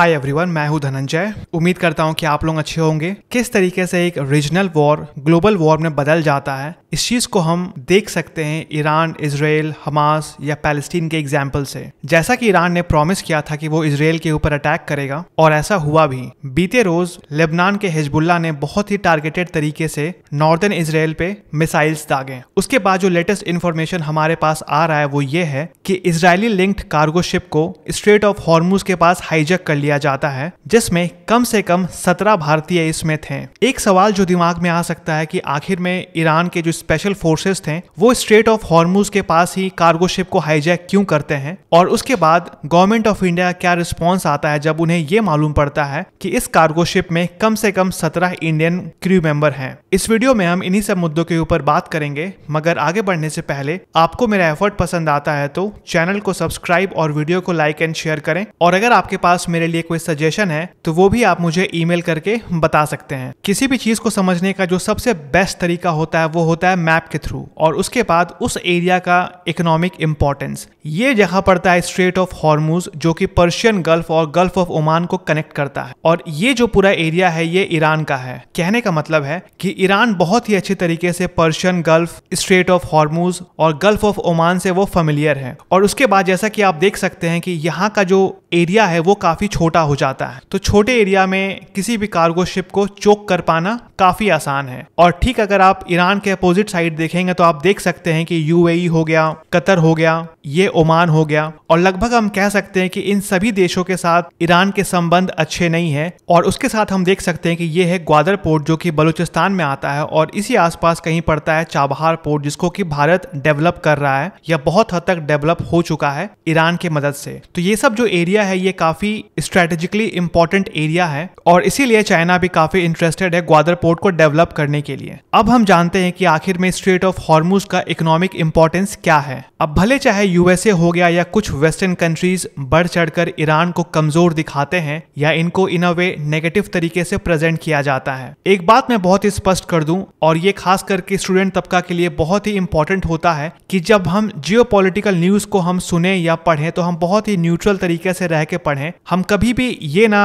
hi everyone मैं हूं धनंजय उम्मीद करता हूं कि आप लोग अच्छे होंगे किस तरीके से एक रीजनल वॉर ग्लोबल वॉर में बदल जाता है इस चीज़ को हम देख सकते हैं ईरान इसराइल हमास या पैलेस्टीन के एग्जाम्पल से जैसा कि ईरान ने प्रॉमिस किया था कि वो इसराइल के ऊपर अटैक करेगा और ऐसा हुआ भी बीते रोज लेबनान के हिजबुल्ला ने बहुत ही टारगेटेड तरीके से नॉर्दर्न इसराइल पे मिसाइल्स दागे उसके बाद जो लेटेस्ट इन्फॉर्मेशन हमारे पास आ रहा है वो ये है कि इसराइली लिंक्ड कार्गो शिप को स्ट्रेट ऑफ हॉर्मूज के पास हाईजेक कर लिया जाता है जिसमें कम से कम सत्रह भारतीय इसमें थे एक सवाल जो दिमाग में आ सकता है कि आखिर में ईरान के जो स्पेशल फोर्सेस थे वो स्ट्रेट ऑफ हॉर्मूज के पास ही कार्गो शिप को हाईजैक क्यों करते हैं और उसके बाद गवर्नमेंट ऑफ इंडिया क्या रिस्पॉन्स आता है जब उन्हें ये मालूम पड़ता है कि इस कार्गो शिप में कम से कम सत्रह इंडियन क्रू मेंबर हैं इस वीडियो में हम इन्हीं सब मुद्दों के ऊपर बात करेंगे मगर आगे बढ़ने से पहले आपको मेरा एफर्ट पसंद आता है तो चैनल को सब्सक्राइब और वीडियो को लाइक एंड शेयर करें और अगर आपके पास मेरे लिए कोई सजेशन है तो वो भी आप मुझे ईमेल करके बता सकते हैं किसी भी चीज को समझने का जो सबसे बेस्ट तरीका होता है वो होता है है मैप के थ्रू और उसके बाद उस एरिया का इकोनॉमिक इम्पोर्टेंस ये जगह पड़ता है स्ट्रेट ऑफ हॉर्मूज जो कि पर्शियन गल्फ और गल्फ ऑफ ओमान को कनेक्ट करता है और ये जो पूरा एरिया है ये ईरान का है कहने का मतलब है कि ईरान बहुत ही अच्छे तरीके से Persian Gulf Strait of Hormuz और गल्फ ऑफ ओमान से वो फेमिलियर है और उसके बाद जैसा कि आप देख सकते हैं कि यहाँ का जो एरिया है वो काफी छोटा हो जाता है तो छोटे एरिया में किसी भी कार्गो शिप को चोक कर पाना काफी आसान है और ठीक अगर आप ईरान के अपोजिट साइड देखेंगे तो आप देख सकते हैं कि यूएई e हो गया कतर हो गया ये ओमान हो गया और लगभग हम कह सकते हैं कि इन सभी देशों के साथ ईरान के संबंध अच्छे नहीं है और उसके साथ हम देख सकते हैं कि ये है ग्वादर पोर्ट जो कि बलूचिस्तान में आता है और इसी आसपास कहीं पड़ता है चाबहार पोर्ट जिसको कि भारत डेवलप कर रहा है या बहुत हद तक डेवलप हो चुका है ईरान के मदद से तो ये सब जो एरिया है ये काफी स्ट्रेटेजिकली इंपॉर्टेंट एरिया है और इसीलिए चाइना भी काफी इंटरेस्टेड है ग्वादर पोर्ट को डेवलप करने के लिए अब हम जानते हैं कि आखिर में स्ट्रेट ऑफ हॉर्मूज का इकोनॉमिक इंपॉर्टेंस क्या है अब भले चाहे यूएस कैसे हो गया या कुछ वेस्टर्न कंट्रीज बढ़ चढ़कर ईरान को कमजोर दिखाते हैं या इनको इन अ वे नेगेटिव तरीके से प्रेजेंट किया जाता है एक बात मैं बहुत ही स्पष्ट कर दूं और ये खास करके स्टूडेंट तबका के लिए बहुत ही इंपॉर्टेंट होता है कि जब हम जियो न्यूज को हम सुने या पढ़े तो हम बहुत ही न्यूट्रल तरीके से रह के पढ़े हम कभी भी ये ना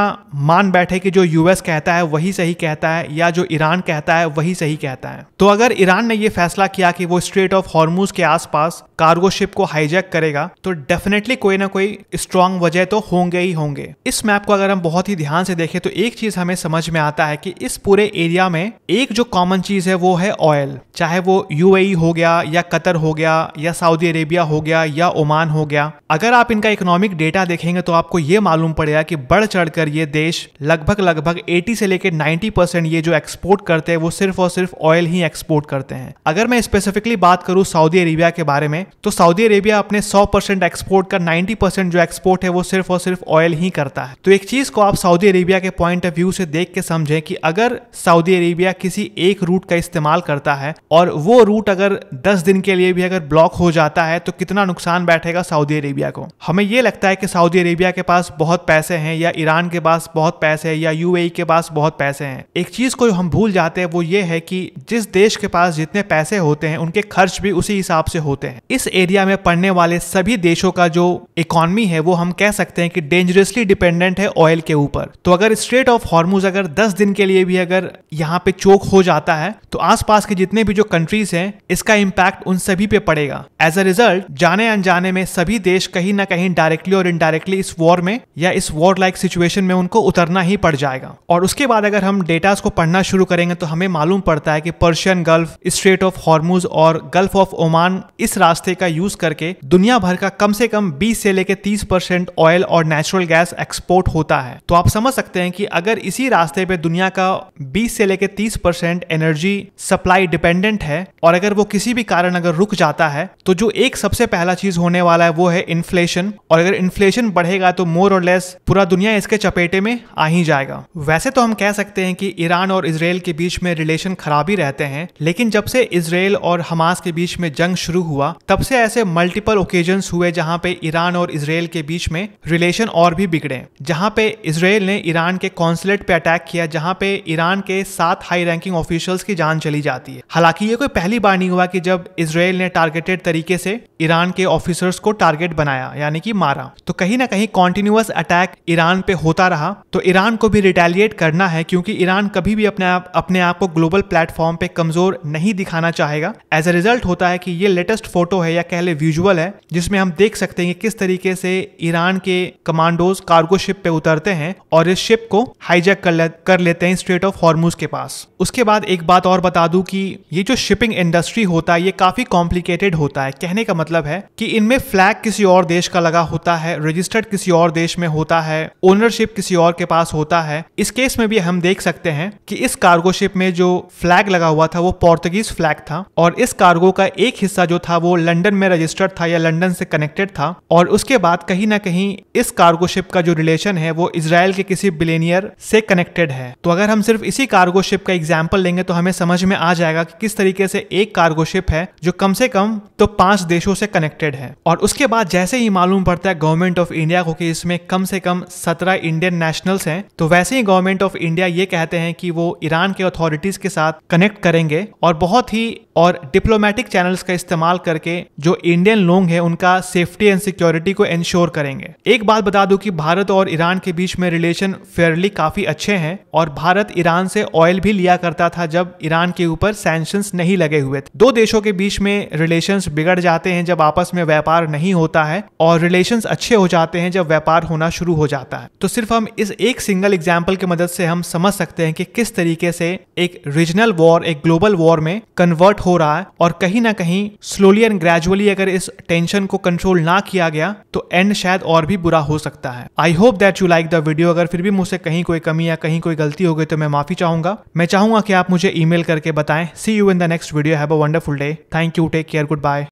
मान बैठे कि जो यूएस कहता है वही सही कहता है या जो ईरान कहता है वही सही कहता है तो अगर ईरान ने यह फैसला किया कि वो स्ट्रेट ऑफ हॉर्मूज के आसपास कार्गो शिप को हाईजैक करेगा तो डेफिनेटली कोई ना कोई स्ट्रांग वजह तो होंगे ही होंगे इस मैप को अगर हम बहुत ही ध्यान से देखें तो एक चीज हमें समझ में आता है कि इस पूरे एरिया में एक जो कॉमन चीज है वो है ऑयल चाहे वो यूएई e हो गया या कतर हो गया या सऊदी अरेबिया हो गया या ओमान हो गया अगर आप इनका इकोनॉमिक डेटा देखेंगे तो आपको ये मालूम पड़ेगा कि बढ़ चढ़कर ये देश लगभग लगभग 80 से लेकर 90 परसेंट ये जो एक्सपोर्ट करते हैं वो सिर्फ और सिर्फ ऑयल ही एक्सपोर्ट करते हैं अगर मैं स्पेसिफिकली बात करूँ सऊदी अरेबिया के बारे में तो सऊदी अरेबिया अपने 100 परसेंट एक्सपोर्ट का 90 परसेंट जो एक्सपोर्ट है वो सिर्फ और सिर्फ ऑयल ही करता है तो एक चीज को आप सऊदी अरेबिया के पॉइंट ऑफ व्यू से देख के समझें कि अगर सऊदी अरेबिया किसी एक रूट का इस्तेमाल करता है और वो रूट अगर दस दिन के लिए भी अगर ब्लॉक हो जाता है तो कितना नुकसान बैठेगा सऊदी अरेबिया को हमें ये लगता है कि सऊदी अरेबिया के पास बहुत पैसे हैं या ईरान के पास बहुत पैसे हैं या यूएई e के पास बहुत पैसे हैं एक चीज को हम भूल जाते हैं वो ये है कि जिस देश के पास जितने पैसे होते हैं उनके खर्च भी उसी हिसाब से होते हैं इस एरिया में पड़ने वाले सभी देशों का जो इकोनॉमी है वो हम कह सकते हैं कि डेंजरसली डिपेंडेंट है ऑयल के ऊपर तो अगर स्ट्रेट ऑफ हॉर्मूज अगर दस दिन के लिए भी अगर यहाँ पे चोक हो जाता है तो आसपास के जितने भी जो कंट्रीज हैं इसका इम्पैक्ट उन सभी पे पड़ेगा एज अ रिजल्ट जाने अनजाने में सभी देश कहीं ना कहीं डायरेक्टली और इनडायरेक्टली इस वॉर में या इस वॉर लाइक सिचुएशन में उनको उतरना ही पड़ जाएगा और उसके बाद अगर हम डेटाज को पढ़ना शुरू करेंगे तो हमें मालूम पड़ता है कि Persian Gulf Strait of Hormuz और गल्फ ऑफ ओमान इस रास्ते रास्ते का यूज करके दुनिया भर का कम से कम 20 से लेकर 30 परसेंट ऑयल और नेचुरल गैस एक्सपोर्ट होता है तो आप समझ सकते हैं कि अगर इसी रास्ते पे दुनिया का 20 से लेकर 30 परसेंट एनर्जी सप्लाई डिपेंडेंट है और अगर वो किसी भी कारण अगर रुक जाता है तो जो एक सबसे पहला चीज होने वाला है वो है इन्फ्लेशन और अगर इन्फ्लेशन बढ़ेगा तो मोर और लेस पूरा दुनिया इसके चपेटे में आ ही जाएगा वैसे तो हम कह सकते हैं कि ईरान और इसराइल के बीच में रिलेशन खराब ही रहते हैं लेकिन जब से इसराइल और हमास के बीच में जंग शुरू हुआ तब तब से ऐसे मल्टीपल ओकेजन हुए जहां पे ईरान और इसराइल के बीच में रिलेशन और भी बिगड़े जहां पे इसराइल ने ईरान के कॉन्सुलेट पे अटैक किया जहां पे ईरान के सात हाई रैंकिंग ऑफिशियल्स की जान चली जाती है हालांकि ये कोई पहली बार नहीं हुआ कि जब इसराइल ने टारगेटेड तरीके से ईरान के ऑफिसर्स को टारगेट बनाया यानी कि मारा तो कहीं ना कहीं कॉन्टिन्यूस अटैक ईरान पे होता रहा तो ईरान को भी रिटेलिएट करना है क्योंकि ईरान कभी भी अपने आप अपने आप को ग्लोबल प्लेटफॉर्म पे कमजोर नहीं दिखाना चाहेगा एज अ रिजल्ट होता है कि ये लेटेस्ट फोटो है या कह ले विजुअल है जिसमें हम देख सकते हैं कि किस तरीके से ईरान के कमांडोज कार्गो शिप पे उतरते हैं और इस शिप को हाईजैक कर, ले, कर लेते हैं स्ट्रेट ऑफ हॉर्मूज के पास उसके बाद एक बात और बता दू की ये जो शिपिंग इंडस्ट्री होता है ये काफी कॉम्प्लिकेटेड होता है कहने का मतलब है कि इनमें फ्लैग किसी और देश का लगा होता है रजिस्टर्ड किसी और देश में होता है ओनरशिप किसी और के पास होता है इस केस में भी हम देख सकते हैं कि इस कार्गो शिप में जो फ्लैग लगा हुआ था वो पोर्तुगीज फ्लैग था और इस कार्गो का एक हिस्सा जो था वो लंडन लंदन में रजिस्टर्ड था या लंदन से कनेक्टेड था और उसके बाद कहीं ना कहीं इस कार्गो शिप का जो रिलेशन है वो इसराइल के किसी बिलेनियर से कनेक्टेड है तो अगर हम सिर्फ इसी कार्गो शिप का एग्जाम्पल लेंगे तो हमें समझ में आ जाएगा कि किस तरीके से एक कार्गो शिप है जो कम से कम तो पांच देशों से कनेक्टेड है और उसके बाद जैसे ही मालूम पड़ता है गवर्नमेंट ऑफ इंडिया को कि इसमें कम से कम सत्रह इंडियन नेशनल्स हैं तो वैसे ही गवर्नमेंट ऑफ इंडिया ये कहते हैं कि वो ईरान के अथॉरिटीज के साथ कनेक्ट करेंगे और बहुत ही और डिप्लोमेटिक चैनल्स का इस्तेमाल करके जो इंडियन लोग हैं उनका सेफ्टी एंड सिक्योरिटी को इंश्योर करेंगे एक बात बता दूं कि भारत और ईरान के बीच में रिलेशन फेयरली काफी अच्छे हैं और भारत ईरान से ऑयल भी लिया करता था जब ईरान के ऊपर सैंक्शन नहीं लगे हुए थे दो देशों के बीच में रिलेशन बिगड़ जाते हैं जब आपस में व्यापार नहीं होता है और रिलेशन अच्छे हो जाते हैं जब व्यापार होना शुरू हो जाता है तो सिर्फ हम इस एक सिंगल एग्जाम्पल की मदद से हम समझ सकते हैं कि किस तरीके से एक रीजनल वॉर एक ग्लोबल वॉर में कन्वर्ट हो रहा है और कहीं ना कहीं स्लोली एंड ग्रेजुअली अगर इस टेंशन को कंट्रोल ना किया गया तो एंड शायद और भी बुरा हो सकता है I hope that you like the video अगर फिर भी मुझसे कहीं कोई कमी या कहीं कोई गलती हो गई तो मैं माफी चाहूंगा मैं चाहूंगा कि आप मुझे ईमेल करके बताएं see you in the next video have a wonderful day thank you take care good bye